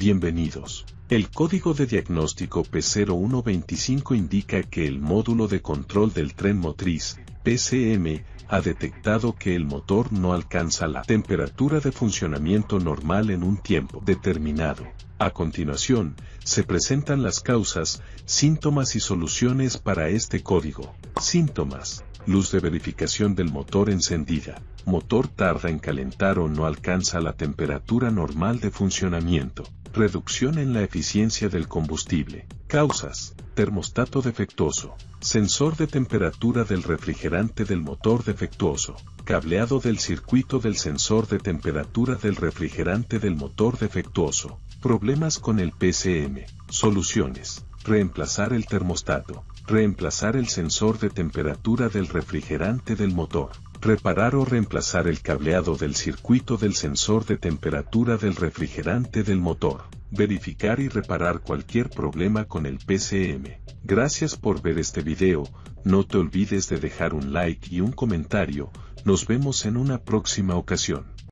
Bienvenidos. El código de diagnóstico P0125 indica que el módulo de control del tren motriz, PCM, ha detectado que el motor no alcanza la temperatura de funcionamiento normal en un tiempo determinado. A continuación, se presentan las causas, síntomas y soluciones para este código. Síntomas. Luz de verificación del motor encendida. Motor tarda en calentar o no alcanza la temperatura normal de funcionamiento. Reducción en la eficiencia del combustible. Causas. Termostato defectuoso. Sensor de temperatura del refrigerante del motor defectuoso. Cableado del circuito del sensor de temperatura del refrigerante del motor defectuoso. Problemas con el PCM. Soluciones. Reemplazar el termostato. Reemplazar el sensor de temperatura del refrigerante del motor reparar o reemplazar el cableado del circuito del sensor de temperatura del refrigerante del motor, verificar y reparar cualquier problema con el PCM. Gracias por ver este video, no te olvides de dejar un like y un comentario, nos vemos en una próxima ocasión.